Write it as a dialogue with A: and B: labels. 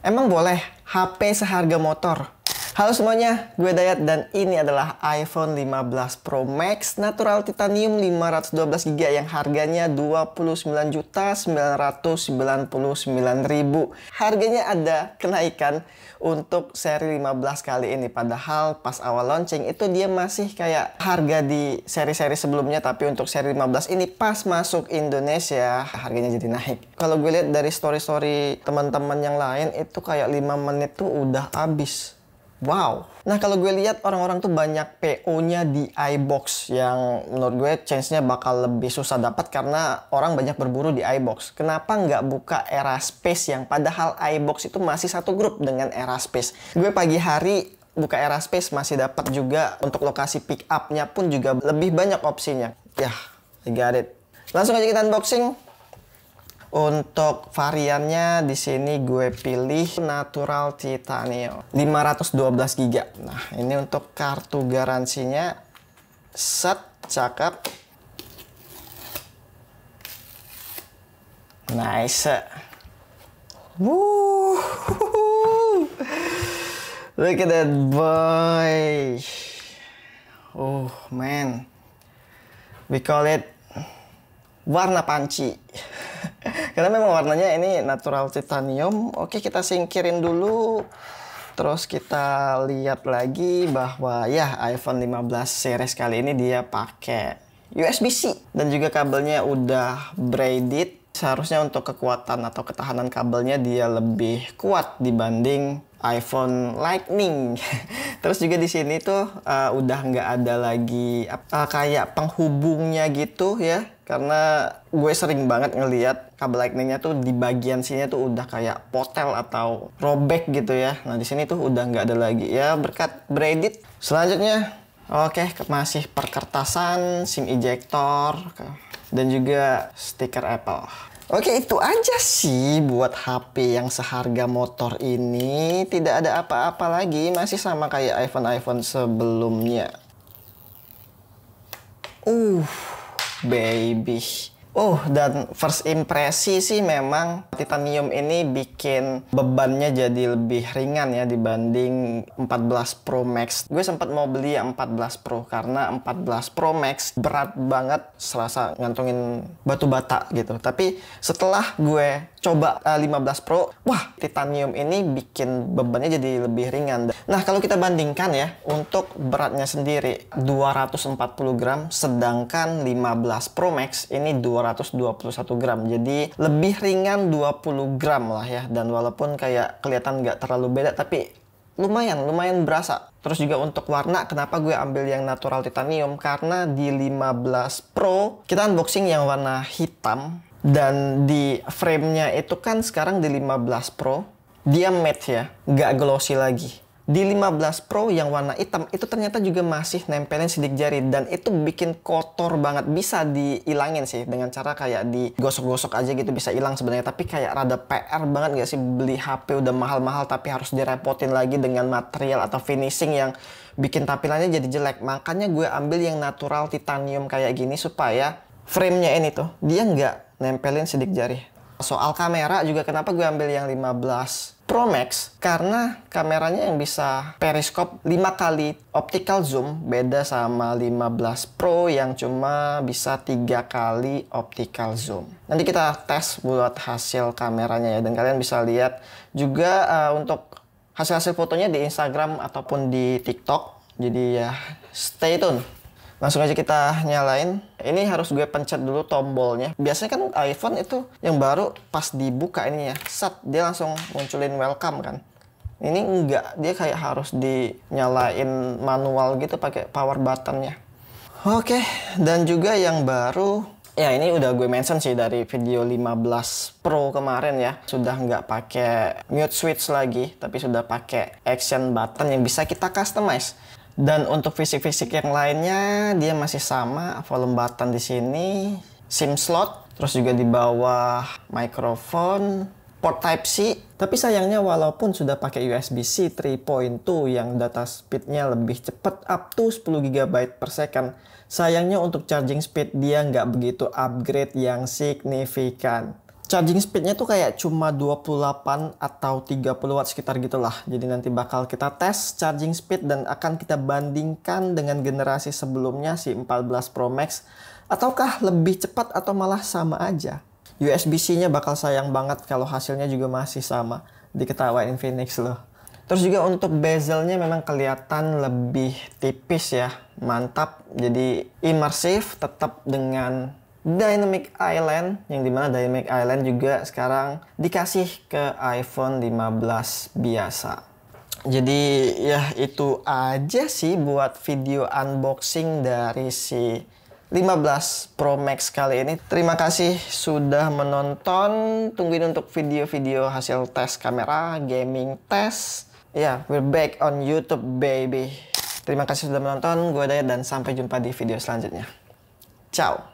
A: Emang boleh HP seharga motor? Halo semuanya, gue Dayat dan ini adalah iPhone 15 Pro Max Natural Titanium 512GB yang harganya 29.999.000. Harganya ada kenaikan untuk seri 15 kali ini padahal pas awal launching itu dia masih kayak harga di seri-seri sebelumnya tapi untuk seri 15 ini pas masuk Indonesia harganya jadi naik. Kalau gue lihat dari story-story teman-teman yang lain itu kayak 5 menit tuh udah habis Wow. Nah kalau gue lihat orang-orang tuh banyak PO-nya di iBox yang menurut gue chance-nya bakal lebih susah dapat karena orang banyak berburu di iBox. Kenapa nggak buka era space yang padahal iBox itu masih satu grup dengan era space. Gue pagi hari buka era space masih dapat juga untuk lokasi pick up-nya pun juga lebih banyak opsinya. Yah, I got it. Langsung aja kita unboxing. Untuk variannya di sini gue pilih natural titanium 512 GB. Nah, ini untuk kartu garansinya set cakep. Nice. Woo. Look at that boy. Oh, man. We call it warna panci karena memang warnanya ini natural titanium oke kita singkirin dulu terus kita lihat lagi bahwa ya iPhone 15 series kali ini dia pakai USB-C dan juga kabelnya udah braided seharusnya untuk kekuatan atau ketahanan kabelnya dia lebih kuat dibanding iPhone Lightning. Terus juga di sini tuh uh, udah nggak ada lagi uh, kayak penghubungnya gitu ya karena gue sering banget ngeliat kabel lightningnya tuh di bagian sini tuh udah kayak potel atau robek gitu ya nah di sini tuh udah nggak ada lagi ya berkat braided selanjutnya oke okay, masih perkertasan sim ejector dan juga stiker Apple Oke itu aja sih buat HP yang seharga motor ini Tidak ada apa-apa lagi masih sama kayak iPhone-iPhone sebelumnya Uh baby. Oh, dan first impresi sih memang titanium ini bikin bebannya jadi lebih ringan ya dibanding 14 Pro Max. Gue sempat mau beli yang 14 Pro karena 14 Pro Max berat banget serasa ngantungin batu bata gitu. Tapi setelah gue coba uh, eh, 15 Pro, wah titanium ini bikin bebannya jadi lebih ringan. Nah kalau kita bandingkan ya, untuk beratnya sendiri 240 gram, sedangkan 15 Pro Max ini 221 gram. Jadi lebih ringan 20 gram lah ya, dan walaupun kayak kelihatan nggak terlalu beda, tapi lumayan, lumayan berasa. Terus juga untuk warna, kenapa gue ambil yang natural titanium? Karena di 15 Pro, kita unboxing yang warna hitam, dan di framenya itu kan sekarang di 15 Pro, dia matte ya, nggak glossy lagi. Di 15 Pro yang warna hitam itu ternyata juga masih nempelin sidik jari dan itu bikin kotor banget. Bisa dihilangin sih dengan cara kayak digosok-gosok aja gitu bisa hilang sebenarnya. Tapi kayak rada PR banget gak sih beli HP udah mahal-mahal tapi harus direpotin lagi dengan material atau finishing yang bikin tampilannya jadi jelek. Makanya gue ambil yang natural titanium kayak gini supaya framenya ini tuh dia nggak nempelin sidik jari. Soal kamera juga kenapa gue ambil yang 15 Pro Max karena kameranya yang bisa periskop 5 kali optical zoom beda sama 15 Pro yang cuma bisa 3 kali optical zoom. Nanti kita tes buat hasil kameranya ya dan kalian bisa lihat juga uh, untuk hasil-hasil fotonya di Instagram ataupun di TikTok. Jadi ya stay tune. Langsung aja kita nyalain. Ini harus gue pencet dulu tombolnya. Biasanya kan iPhone itu yang baru pas dibuka ini ya. Set, dia langsung munculin welcome kan. Ini enggak, dia kayak harus dinyalain manual gitu pakai power buttonnya. Oke, dan juga yang baru ya ini udah gue mention sih dari video 15 Pro kemarin ya sudah nggak pakai mute switch lagi tapi sudah pakai action button yang bisa kita customize dan untuk fisik-fisik yang lainnya dia masih sama, volume button di sini, SIM slot, terus juga di bawah microphone, port type C. Tapi sayangnya walaupun sudah pakai USB-C 3.2 yang data speednya lebih cepat up to 10 GB per second, sayangnya untuk charging speed dia nggak begitu upgrade yang signifikan charging speednya tuh kayak cuma 28 atau 30 watt sekitar gitulah. Jadi nanti bakal kita tes charging speed dan akan kita bandingkan dengan generasi sebelumnya si 14 Pro Max. Ataukah lebih cepat atau malah sama aja? USB-C-nya bakal sayang banget kalau hasilnya juga masih sama. Diketawain Infinix loh. Terus juga untuk bezelnya memang kelihatan lebih tipis ya, mantap. Jadi imersif tetap dengan Dynamic Island yang dimana Dynamic Island juga sekarang dikasih ke iPhone 15 biasa. Jadi ya itu aja sih buat video unboxing dari si 15 Pro Max kali ini. Terima kasih sudah menonton. Tungguin untuk video-video hasil tes kamera, gaming test. Ya, yeah, we're back on YouTube baby. Terima kasih sudah menonton. Gue Dayat dan sampai jumpa di video selanjutnya. Ciao.